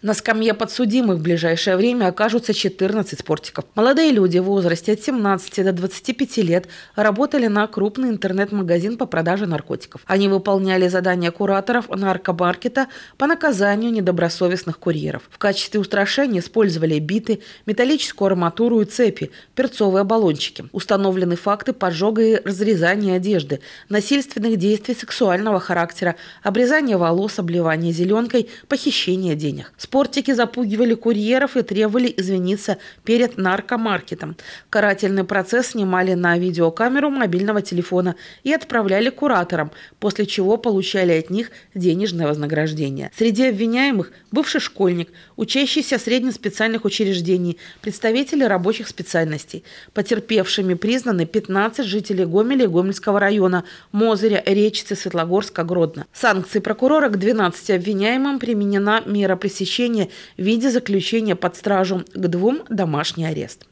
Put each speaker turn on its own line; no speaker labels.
На скамье подсудимых в ближайшее время окажутся 14 спортиков. Молодые люди в возрасте от 17 до 25 лет работали на крупный интернет-магазин по продаже наркотиков. Они выполняли задания кураторов наркобаркета по наказанию недобросовестных курьеров. В качестве устрашения использовали биты, металлическую арматуру и цепи, перцовые баллончики. Установлены факты поджога и разрезания одежды, насильственных действий сексуального характера, обрезание волос, обливание зеленкой, похищение денег. Спортики запугивали курьеров и требовали извиниться перед наркомаркетом. Карательный процесс снимали на видеокамеру мобильного телефона и отправляли кураторам, после чего получали от них денежное вознаграждение. Среди обвиняемых – бывший школьник, учащийся среднеспециальных учреждений, представители рабочих специальностей. Потерпевшими признаны 15 жителей Гомеля и Гомельского района, Мозыря, Речицы, Светлогорска, Гродно. Санкции прокурора к 12 обвиняемым применена мера пресечения заключения в виде заключения под стражу к двум домашний арест.